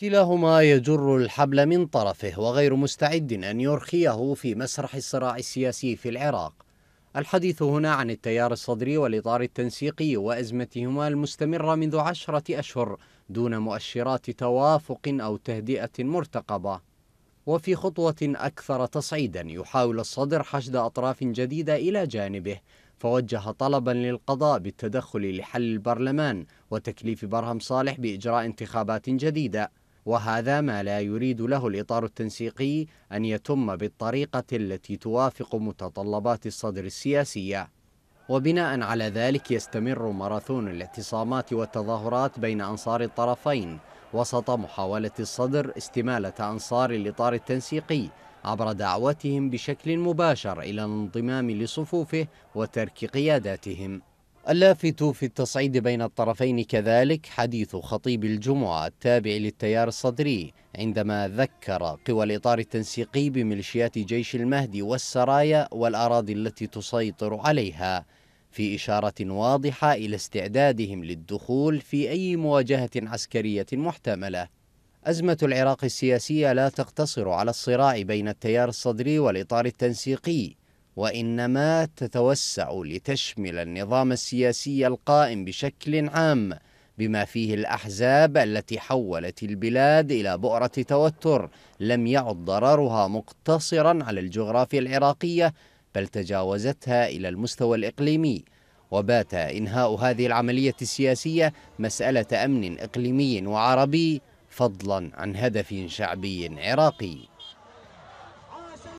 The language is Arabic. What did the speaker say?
كلاهما يجر الحبل من طرفه وغير مستعد أن يرخيه في مسرح الصراع السياسي في العراق الحديث هنا عن التيار الصدري والإطار التنسيقي وأزمتهما المستمرة منذ عشرة أشهر دون مؤشرات توافق أو تهدئة مرتقبة وفي خطوة أكثر تصعيدا يحاول الصدر حشد أطراف جديدة إلى جانبه فوجه طلبا للقضاء بالتدخل لحل البرلمان وتكليف برهم صالح بإجراء انتخابات جديدة وهذا ما لا يريد له الإطار التنسيقي أن يتم بالطريقة التي توافق متطلبات الصدر السياسية وبناء على ذلك يستمر ماراثون الاعتصامات والتظاهرات بين أنصار الطرفين وسط محاولة الصدر استمالة أنصار الإطار التنسيقي عبر دعوتهم بشكل مباشر إلى الانضمام لصفوفه وترك قياداتهم اللافت في التصعيد بين الطرفين كذلك حديث خطيب الجمعة التابع للتيار الصدري عندما ذكر قوى الإطار التنسيقي بميليشيات جيش المهدي والسرايا والأراضي التي تسيطر عليها في إشارة واضحة إلى استعدادهم للدخول في أي مواجهة عسكرية محتملة أزمة العراق السياسية لا تقتصر على الصراع بين التيار الصدري والإطار التنسيقي وإنما تتوسع لتشمل النظام السياسي القائم بشكل عام بما فيه الأحزاب التي حولت البلاد إلى بؤرة توتر لم يعد ضررها مقتصرا على الجغرافيا العراقية بل تجاوزتها إلى المستوى الإقليمي وبات إنهاء هذه العملية السياسية مسألة أمن إقليمي وعربي فضلا عن هدف شعبي عراقي